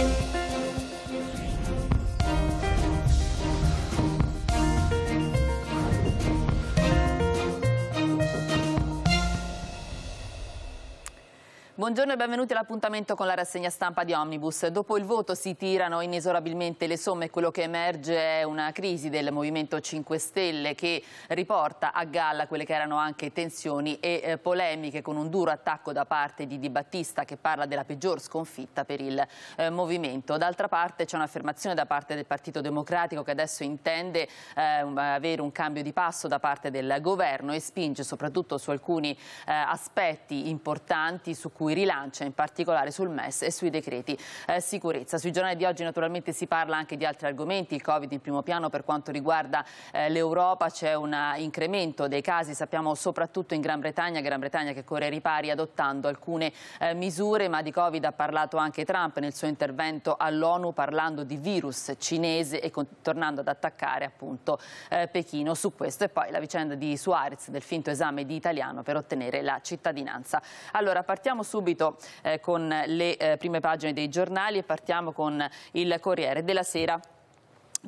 Thank you. Buongiorno e benvenuti all'appuntamento con la rassegna stampa di Omnibus. Dopo il voto si tirano inesorabilmente le somme, quello che emerge è una crisi del Movimento 5 Stelle che riporta a galla quelle che erano anche tensioni e eh, polemiche con un duro attacco da parte di Di Battista che parla della peggior sconfitta per il eh, Movimento. D'altra parte c'è un'affermazione da parte del Partito Democratico che adesso intende eh, avere un cambio di passo da parte del governo e spinge soprattutto su alcuni eh, aspetti importanti su cui rilancia in particolare sul MES e sui decreti eh, sicurezza. Sui giornali di oggi naturalmente si parla anche di altri argomenti, il Covid in primo piano per quanto riguarda eh, l'Europa, c'è un incremento dei casi, sappiamo soprattutto in Gran Bretagna, Gran Bretagna che corre ai ripari adottando alcune eh, misure, ma di Covid ha parlato anche Trump nel suo intervento all'ONU parlando di virus cinese e tornando ad attaccare appunto eh, Pechino su questo e poi la vicenda di Suarez del finto esame di italiano per ottenere la cittadinanza. Allora partiamo subito subito eh, con le eh, prime pagine dei giornali e partiamo con il Corriere della Sera.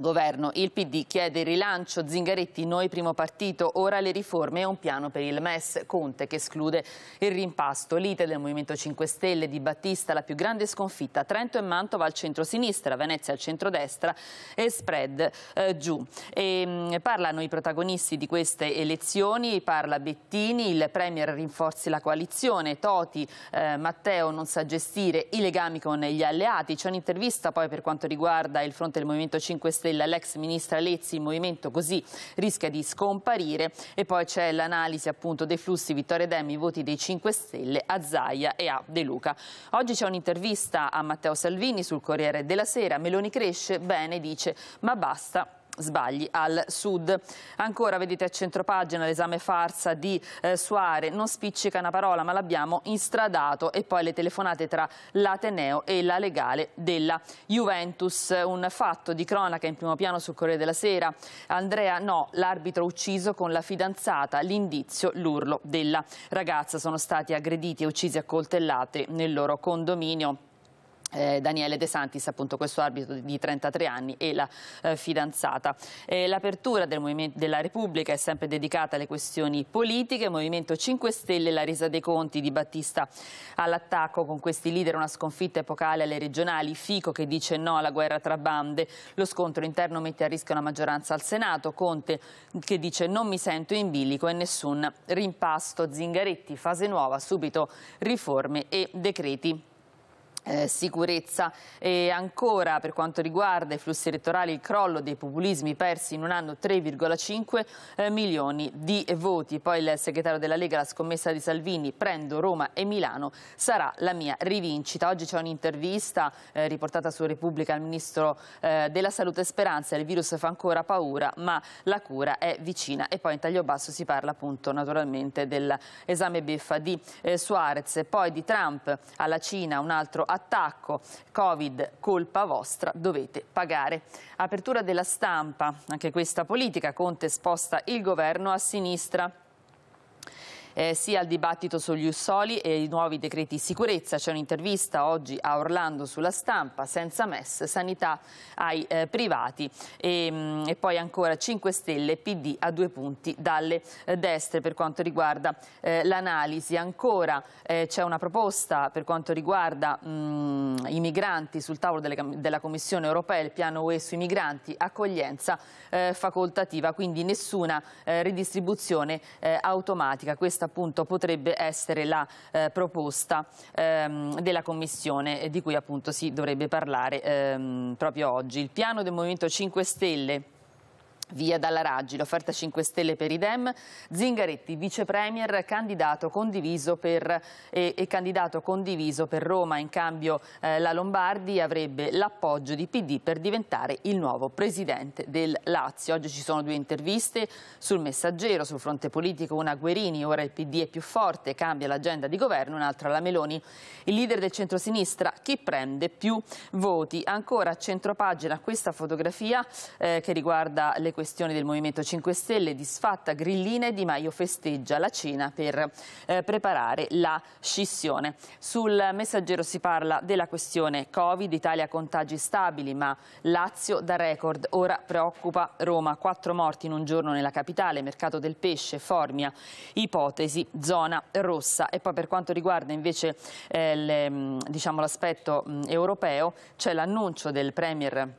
Governo, il PD chiede il rilancio, Zingaretti noi primo partito, ora le riforme e un piano per il MES, Conte che esclude il rimpasto, l'ite del Movimento 5 Stelle di Battista, la più grande sconfitta, Trento e Mantova al centro-sinistra, Venezia al centro-destra e spread eh, giù. E, ehm, mh, parlano i protagonisti di queste elezioni, parla Bettini, il Premier rinforzi la coalizione, Toti, eh, Matteo non sa gestire i legami con gli alleati, c'è un'intervista poi per quanto riguarda il fronte del Movimento 5 Stelle dell'ex ministra Lezzi, il movimento così rischia di scomparire e poi c'è l'analisi appunto dei flussi Vittorio Demi, voti dei 5 Stelle, a Zaia e a De Luca. Oggi c'è un'intervista a Matteo Salvini sul Corriere della Sera, Meloni cresce, bene dice, ma basta sbagli al sud. Ancora vedete a centropagina l'esame farsa di eh, Suare, non spiccica una parola ma l'abbiamo instradato e poi le telefonate tra l'Ateneo e la legale della Juventus. Un fatto di cronaca in primo piano sul Corriere della Sera. Andrea No, l'arbitro ucciso con la fidanzata, l'indizio, l'urlo della ragazza. Sono stati aggrediti e uccisi a coltellate nel loro condominio eh, Daniele De Santis, appunto questo arbitro di 33 anni e la eh, fidanzata. Eh, L'apertura del della Repubblica è sempre dedicata alle questioni politiche, Movimento 5 Stelle, la resa dei conti di Battista all'attacco con questi leader, una sconfitta epocale alle regionali, Fico che dice no alla guerra tra bande, lo scontro interno mette a rischio una maggioranza al Senato, Conte che dice non mi sento in bilico e nessun rimpasto, Zingaretti, fase nuova, subito riforme e decreti eh, sicurezza e ancora per quanto riguarda i flussi elettorali il crollo dei populismi persi in un anno 3,5 eh, milioni di voti poi il segretario della Lega la scommessa di Salvini prendo Roma e Milano sarà la mia rivincita oggi c'è un'intervista eh, riportata su Repubblica al ministro eh, della salute Speranza il virus fa ancora paura ma la cura è vicina e poi in taglio basso si parla appunto naturalmente dell'esame beffa di eh, Suarez poi di Trump alla Cina un altro attacco Covid, colpa vostra, dovete pagare. Apertura della stampa, anche questa politica, Conte sposta il governo a sinistra eh, sia al dibattito sugli ussoli e i nuovi decreti sicurezza. C'è un'intervista oggi a Orlando sulla stampa, senza MES, sanità ai eh, privati e, ehm, mh, e, poi ancora 5 Stelle, PD a due punti dalle eh, destre per quanto riguarda eh, l'analisi. Ancora eh, c'è una proposta per quanto riguarda mh, mm, i migranti sul tavolo delle, della Commissione europea, il piano UE sui migranti, accoglienza eh, facoltativa, quindi nessuna ridistribuzione automatica. Questa appunto potrebbe essere la eh, proposta ehm, della Commissione eh, di cui appunto si dovrebbe parlare ehm, proprio oggi. Il piano del Movimento 5 Stelle Via dalla Raggi, l'offerta 5 Stelle per i Dem, Zingaretti, vice premier, candidato condiviso per, e, e candidato condiviso per Roma, in cambio eh, la Lombardi avrebbe l'appoggio di PD per diventare il nuovo presidente del Lazio. Oggi ci sono due interviste sul messaggero, sul fronte politico, una Guerini, ora il PD è più forte, cambia l'agenda di governo, un'altra la Meloni, il leader del centrosinistra, chi prende più voti. Ancora a centropagina questa fotografia eh, che riguarda le questioni questioni del Movimento 5 Stelle, disfatta Grillina e Di Maio festeggia la cena per eh, preparare la scissione. Sul messaggero si parla della questione Covid, Italia contagi stabili ma Lazio da record, ora preoccupa Roma, quattro morti in un giorno nella capitale, mercato del pesce, Formia, ipotesi, zona rossa. E poi per quanto riguarda invece eh, mm, diciamo l'aspetto diciamo, europeo c'è l'annuncio del Premier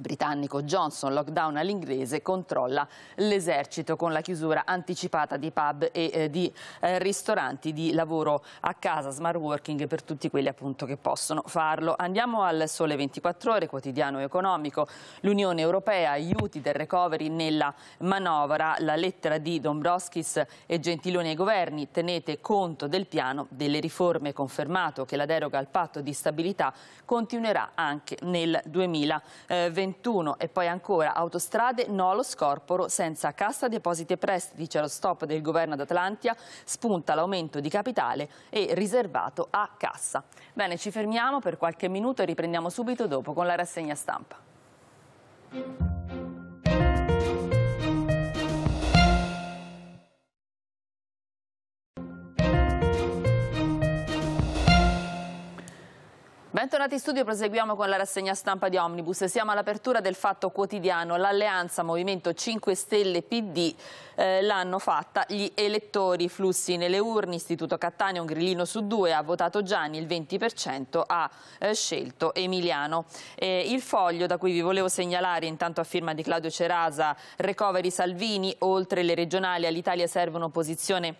britannico Johnson, lockdown all'inglese, controlla l'esercito con la chiusura anticipata di pub e eh, di eh, ristoranti di lavoro a casa, smart working per tutti quelli appunto che possono farlo. Andiamo al Sole 24 Ore, quotidiano economico, l'Unione Europea, aiuti del recovery nella manovra, la lettera di Dombrovskis e Gentiloni ai governi, tenete conto del piano delle riforme, confermato che la deroga al patto di stabilità continuerà anche nel 2021. 21 e poi ancora autostrade, no allo scorporo, senza cassa depositi e prestiti, c'è lo stop del governo ad Atlantia, spunta l'aumento di capitale e riservato a cassa. Bene, ci fermiamo per qualche minuto e riprendiamo subito dopo con la rassegna stampa. Bentornati in studio, proseguiamo con la rassegna stampa di Omnibus. Siamo all'apertura del Fatto Quotidiano. L'alleanza Movimento 5 Stelle PD eh, l'hanno fatta gli elettori. Flussi nelle urne, Istituto Cattaneo, un grillino su due, ha votato Gianni, il 20% ha eh, scelto Emiliano. Eh, il foglio da cui vi volevo segnalare, intanto a firma di Claudio Cerasa, Recovery Salvini, oltre le regionali all'Italia servono posizione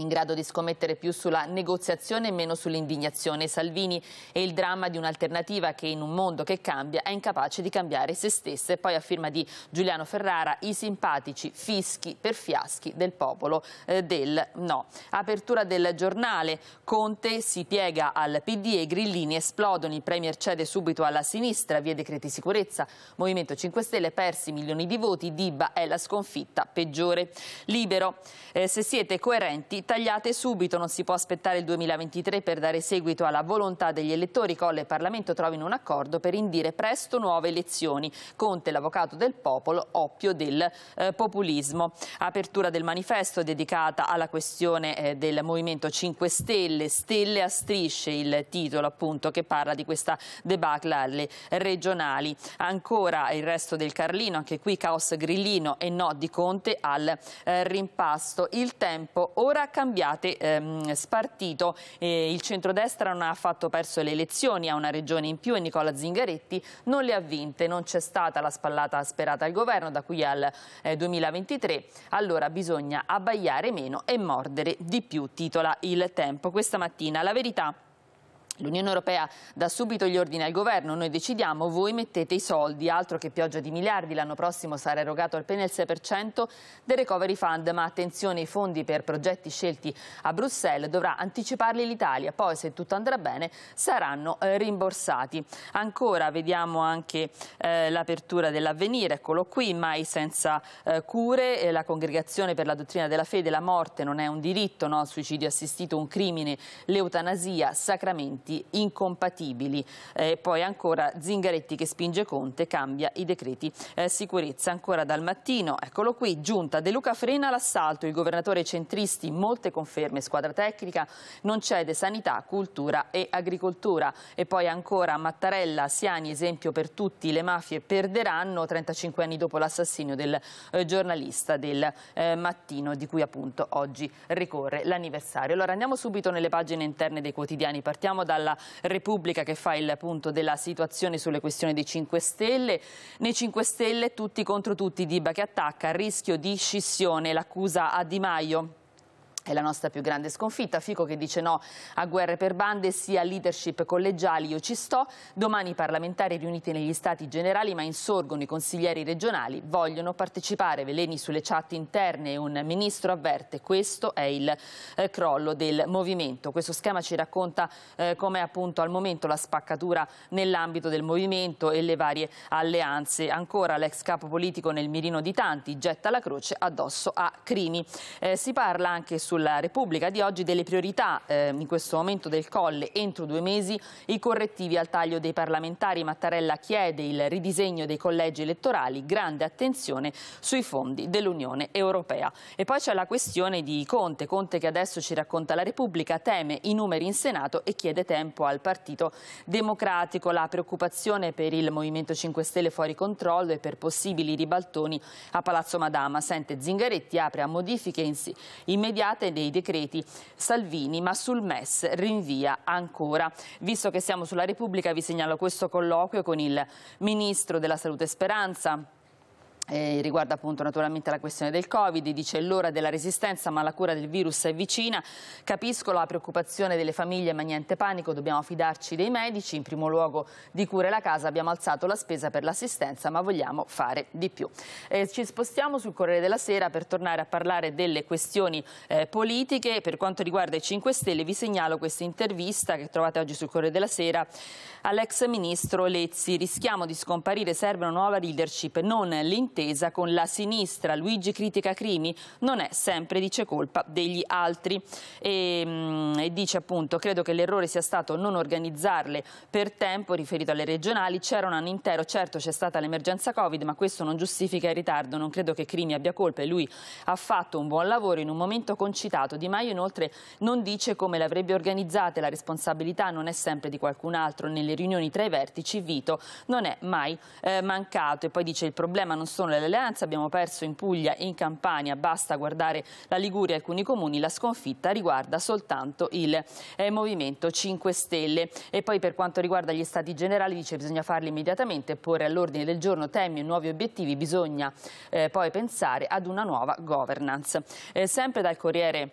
in grado di scommettere più sulla negoziazione e meno sull'indignazione. Salvini e il dramma di un'alternativa che in un mondo che cambia è incapace di cambiare se stessa. E poi a firma di Giuliano Ferrara i simpatici fischi per fiaschi del popolo eh, del no. Apertura del giornale. Conte si piega al PD e i grillini esplodono. Il Premier cede subito alla sinistra via decreti sicurezza. Movimento 5 Stelle persi milioni di voti. Dibba è la sconfitta peggiore. Libero. Eh, se siete coerenti tagliate subito, non si può aspettare il 2023 per dare seguito alla volontà degli elettori. Colle e Parlamento trovino un accordo per indire presto nuove elezioni. Conte, l'avvocato del popolo, oppio del eh, populismo. Apertura del manifesto dedicata alla questione eh, del Movimento 5 Stelle, Stelle a strisce, il titolo appunto che parla di questa debacle alle regionali. Ancora il resto del Carlino, anche qui caos grillino e no di Conte al eh, rimpasto. Il tempo ora cambiate ehm, spartito. Eh, il centrodestra non ha affatto perso le elezioni, ha una regione in più e Nicola Zingaretti non le ha vinte. Non c'è stata la spallata sperata al governo da qui al eh, 2023. Allora bisogna abbaiare meno e mordere di più, titola il tempo. Questa mattina la verità L'Unione Europea dà subito gli ordini al governo, noi decidiamo, voi mettete i soldi, altro che pioggia di miliardi, l'anno prossimo sarà erogato appena il 6% del Recovery Fund, ma attenzione, i fondi per progetti scelti a Bruxelles dovrà anticiparli l'Italia, poi se tutto andrà bene saranno eh, rimborsati. Ancora vediamo anche eh, l'apertura dell'avvenire, eccolo qui, mai senza eh, cure, la congregazione per la dottrina della fede, la morte non è un diritto, no? il suicidio assistito, un crimine, l'eutanasia, sacramenti decreti incompatibili. Eh, poi ancora Zingaretti che spinge Conte, cambia i decreti eh, sicurezza. Ancora dal mattino, eccolo qui, giunta De Luca frena l'assalto, il governatore centristi, molte conferme, squadra tecnica, non cede sanità, cultura e agricoltura. E poi ancora Mattarella, Siani, esempio per tutti, le mafie perderanno 35 anni dopo l'assassinio del eh, giornalista del eh, mattino di cui appunto oggi ricorre l'anniversario. Allora andiamo subito nelle pagine interne dei quotidiani, partiamo dal dalla Repubblica che fa il punto della situazione sulle questioni dei 5 Stelle. Nei 5 Stelle tutti contro tutti, Diba che attacca, rischio di scissione, l'accusa a Di Maio. È la nostra più grande sconfitta. Fico che dice no a guerre per bande, sì a leadership collegiali, io ci sto. Domani i parlamentari riuniti negli stati generali, ma insorgono i consiglieri regionali, vogliono partecipare. Veleni sulle chat interne, un ministro avverte, questo è il eh, crollo del movimento. Questo schema ci racconta eh, come appunto al momento la spaccatura nell'ambito del movimento e le varie alleanze. Ancora l'ex capo politico nel mirino di tanti getta la croce addosso a Crimi. Eh, si parla anche sul sulla Repubblica di oggi delle priorità eh, in questo momento del Colle entro due mesi i correttivi al taglio dei parlamentari. Mattarella chiede il ridisegno dei collegi elettorali, grande attenzione sui fondi dell'Unione Europea. E poi c'è la questione di Conte, Conte che adesso ci racconta la Repubblica, teme i numeri in Senato e chiede tempo al Partito Democratico. La preoccupazione per il Movimento 5 Stelle fuori controllo e per possibili ribaltoni a Palazzo Madama. Sente Zingaretti apre a modifiche immediate parte dei decreti Salvini, ma sul MES rinvia ancora. Visto che siamo sulla Repubblica vi segnalo questo colloquio con il Ministro della Salute Speranza, eh, riguarda appunto naturalmente la questione del Covid, dice l'ora della resistenza ma la cura del virus è vicina, capisco la preoccupazione delle famiglie ma niente panico, dobbiamo fidarci dei medici, in primo luogo di cure la casa, abbiamo alzato la spesa per l'assistenza ma vogliamo fare di più. Eh, ci spostiamo sul Corriere della Sera per tornare a parlare delle questioni eh, politiche, per quanto riguarda i 5 Stelle vi segnalo questa intervista che trovate oggi sul Corriere della Sera all'ex ministro Lezzi, rischiamo di scomparire, serve una nuova leadership, non l'interno intesa con la sinistra. Luigi critica crimi, non è sempre, dice, colpa degli altri. E, mh, mm, e dice appunto, credo che l'errore sia stato non organizzarle per tempo, riferito alle regionali, c'era un anno intero, certo c'è stata l'emergenza Covid, ma questo non giustifica il ritardo, non credo che Crimi abbia colpa e lui ha fatto un buon lavoro in un momento concitato. Di Maio inoltre non dice come l'avrebbe organizzata, la responsabilità non è sempre di qualcun altro, nelle riunioni tra i vertici Vito non è mai eh, mancato e poi dice il problema non sono sono le alleanze, abbiamo perso in Puglia e in Campania, basta guardare la Liguria e alcuni comuni, la sconfitta riguarda soltanto il eh, Movimento 5 Stelle. E poi per quanto riguarda gli stati generali dice che bisogna farli immediatamente, porre all'ordine del giorno temi e nuovi obiettivi, bisogna eh, poi pensare ad una nuova governance. Eh, sempre dal Corriere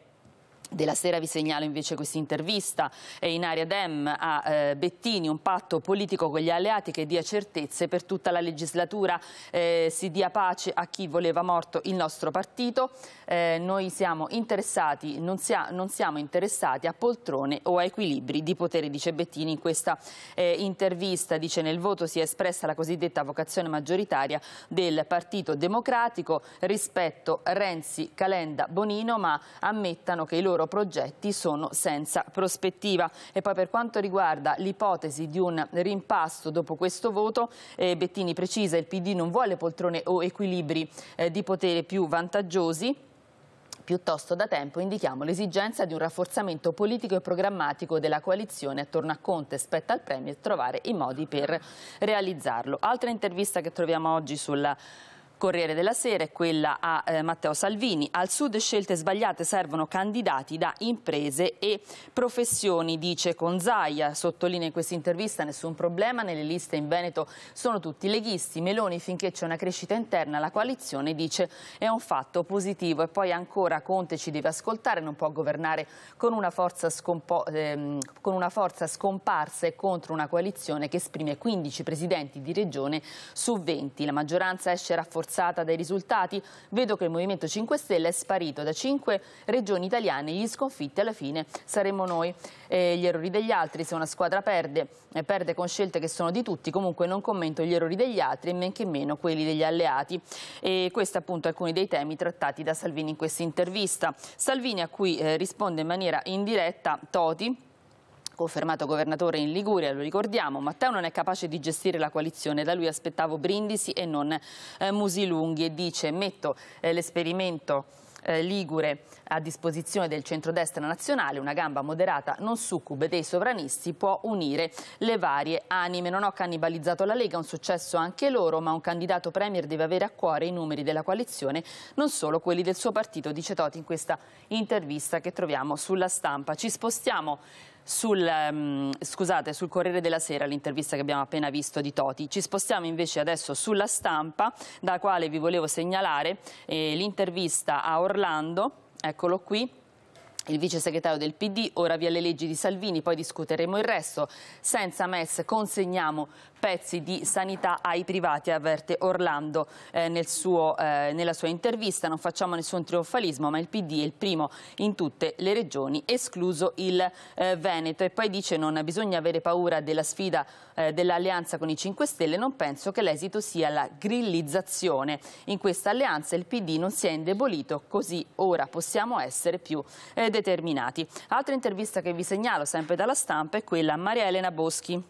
della sera vi segnalo invece questa intervista in aria Dem a eh, Bettini, un patto politico con gli alleati che dia certezze per tutta la legislatura, eh, si dia pace a chi voleva morto il nostro partito. Eh, noi siamo interessati, non, sia, non, siamo interessati a poltrone o a equilibri di potere dice Bettini in questa eh, intervista. Dice nel voto si è espressa la cosiddetta vocazione maggioritaria del Partito Democratico rispetto Renzi, Calenda, Bonino, ma ammettano che i loro loro progetti sono senza prospettiva. E poi per quanto riguarda l'ipotesi di un rimpasto dopo questo voto, eh, Bettini precisa il PD non vuole poltrone o equilibri eh, di potere più vantaggiosi. Piuttosto da tempo indichiamo l'esigenza di un rafforzamento politico e programmatico della coalizione attorno a Conte, spetta al Premier trovare i modi per realizzarlo. Altra intervista che troviamo oggi sulla Corriere della Sera è quella a eh, Matteo Salvini. Al sud scelte sbagliate servono candidati da imprese e professioni, dice Conzaia. Sottolinea in questa intervista nessun problema, nelle liste in Veneto sono tutti leghisti. Meloni finché c'è una crescita interna la coalizione dice è un fatto positivo. E poi ancora Conte ci deve ascoltare, non può governare con una forza, ehm, con una forza scomparsa e contro una coalizione che esprime 15 presidenti di regione su 20. La maggioranza esce rafforzata forzata dai risultati, vedo che il Movimento 5 Stelle è sparito da cinque regioni italiane, gli sconfitti alla fine saremmo noi. Eh, gli errori degli altri, se una squadra perde, eh, perde con scelte che sono di tutti, comunque non commento gli errori degli altri e men che meno quelli degli alleati. E questi appunto alcuni dei temi trattati da Salvini in questa intervista. Salvini a cui eh, risponde in maniera indiretta Toti, Confermato governatore in Liguria, lo ricordiamo, Matteo non è capace di gestire la coalizione, da lui aspettavo brindisi e non eh, musi lunghi e dice metto eh, l'esperimento eh, ligure a disposizione del centrodestra nazionale, una gamba moderata non succube dei sovranisti, può unire le varie anime. Non ho cannibalizzato la Lega, un successo anche loro, ma un candidato premier deve avere a cuore i numeri della coalizione, non solo quelli del suo partito, dice Toti in questa intervista che troviamo sulla stampa. Ci spostiamo sul, um, scusate, sul Corriere della Sera, l'intervista che abbiamo appena visto di Toti. Ci spostiamo invece adesso sulla stampa, da quale vi volevo segnalare eh, l'intervista a Orlando, eccolo qui, il vice segretario del PD, ora via le leggi di Salvini, poi discuteremo il resto. Senza MES consegniamo pezzi di sanità ai privati, avverte Orlando eh, nel suo, eh, nella sua intervista. Non facciamo nessun trionfalismo, ma il PD è il primo in tutte le regioni, escluso il eh, Veneto. E poi dice non bisogna avere paura della sfida eh, dell'alleanza con i 5 Stelle, non penso che l'esito sia la grillizzazione. In questa alleanza il PD non si è indebolito, così ora possiamo essere più eh, determinati. Altra intervista che vi segnalo sempre dalla stampa è quella a Maria Elena Boschi.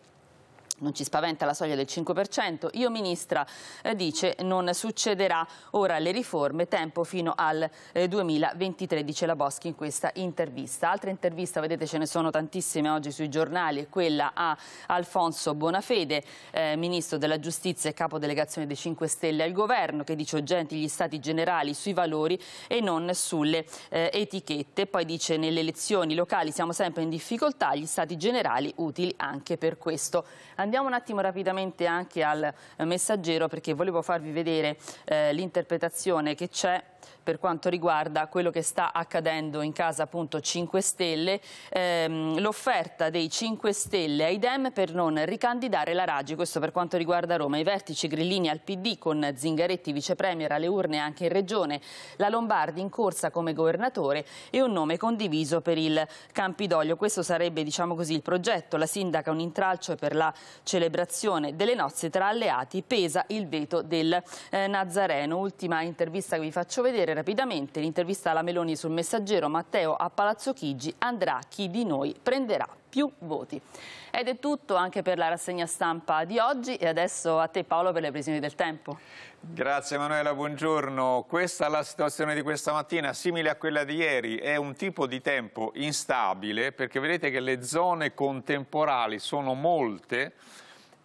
Non ci spaventa la soglia del 5%, io ministra eh, dice non succederà ora le riforme, tempo fino al 2023, eh, dice la Boschi in questa intervista. Altra intervista, vedete ce ne sono tantissime oggi sui giornali, è quella a Alfonso Bonafede, eh, ministro della giustizia e capo delegazione dei 5 Stelle al governo, che dice urgenti gli stati generali sui valori e non sulle eh, etichette. Poi dice nelle elezioni locali siamo sempre in difficoltà, gli stati generali utili anche per questo. Andiamo un attimo rapidamente anche al messaggero perché volevo farvi vedere eh, l'interpretazione che c'è per quanto riguarda quello che sta accadendo in casa appunto 5 Stelle, ehm, l'offerta dei 5 Stelle ai Dem per non ricandidare la Raggi, questo per quanto riguarda Roma, i vertici grillini al PD con Zingaretti vicepremier alle urne anche in regione, la Lombardi in corsa come governatore e un nome condiviso per il Campidoglio, questo sarebbe diciamo così il progetto, la sindaca un intralcio per la celebrazione delle nozze tra alleati, pesa il veto del eh, Nazareno, ultima intervista che vi faccio vedere vedere rapidamente l'intervista alla Meloni sul messaggero Matteo a Palazzo Chigi andrà chi di noi prenderà più voti. Ed è tutto anche per la rassegna stampa di oggi e adesso a te Paolo per le previsioni del tempo. Grazie Emanuela, buongiorno. Questa è la situazione di questa mattina, simile a quella di ieri, è un tipo di tempo instabile perché vedete che le zone contemporali sono molte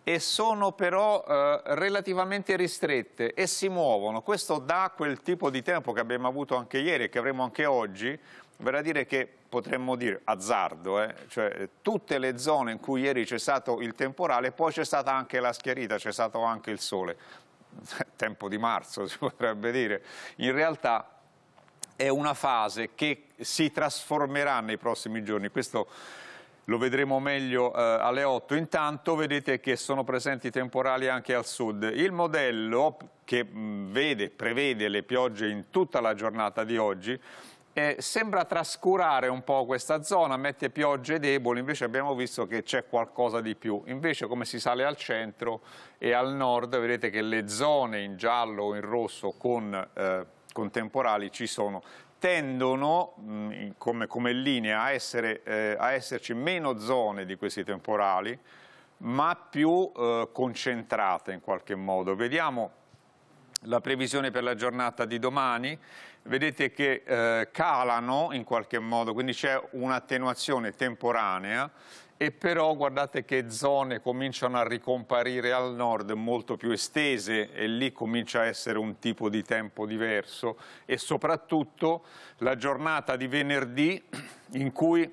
e sono però eh, relativamente ristrette e si muovono. Questo dà quel tipo di tempo che abbiamo avuto anche ieri e che avremo anche oggi, verrà a dire che potremmo dire azzardo, eh? cioè tutte le zone in cui ieri c'è stato il temporale, poi c'è stata anche la schiarita, c'è stato anche il sole, tempo di marzo si potrebbe dire, in realtà è una fase che si trasformerà nei prossimi giorni, Questo lo vedremo meglio eh, alle 8. Intanto vedete che sono presenti temporali anche al sud. Il modello che vede, prevede le piogge in tutta la giornata di oggi eh, sembra trascurare un po' questa zona, mette piogge deboli, invece abbiamo visto che c'è qualcosa di più. Invece come si sale al centro e al nord, vedete che le zone in giallo o in rosso con... Eh, contemporali ci sono tendono mm, come, come, linea a, essere, eh, a, esserci meno zone di questi temporali, ma più eh, concentrate in qualche modo. Vediamo la previsione per la giornata di domani, vedete che eh, calano in qualche modo, quindi c'è un'attenuazione temporanea e però guardate che zone cominciano a ricomparire al nord molto più estese e lì comincia a essere un tipo di tempo diverso e soprattutto la giornata di venerdì in cui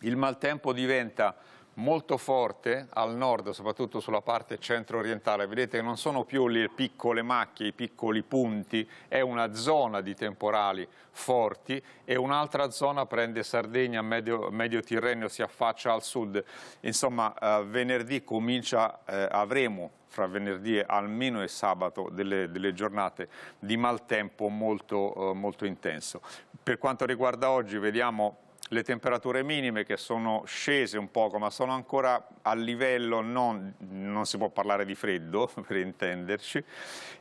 il maltempo diventa molto forte al nord, soprattutto sulla parte centro-orientale. Vedete che non sono più le piccole macchie, i piccoli punti, è una zona di temporali forti e un'altra zona prende Sardegna, Medio, Medio Tirreno, si affaccia al sud. Insomma, eh, venerdì comincia, eh, avremo fra venerdì almeno e sabato delle, delle giornate di maltempo molto, eh, molto intenso. Per quanto riguarda oggi, vediamo le temperature minime che sono scese un poco ma sono ancora a livello non, non si può parlare di freddo per intenderci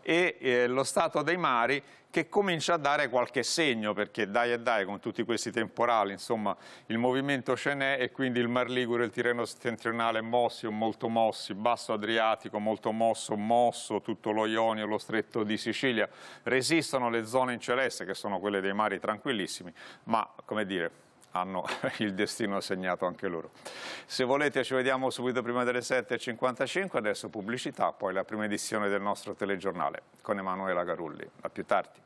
e eh, lo stato dei mari che comincia a dare qualche segno perché dai e dai con tutti questi temporali insomma il movimento ce n'è e quindi il Mar Ligure, il Tirreno settentrionale mossi o molto mossi, Basso Adriatico molto mosso, mosso tutto lo Ionio, lo Stretto di Sicilia resistono le zone in celeste che sono quelle dei mari tranquillissimi ma come dire hanno il destino segnato anche loro. Se volete ci vediamo subito prima delle 7.55, adesso pubblicità, poi la prima edizione del nostro telegiornale con Emanuela Garulli. A più tardi.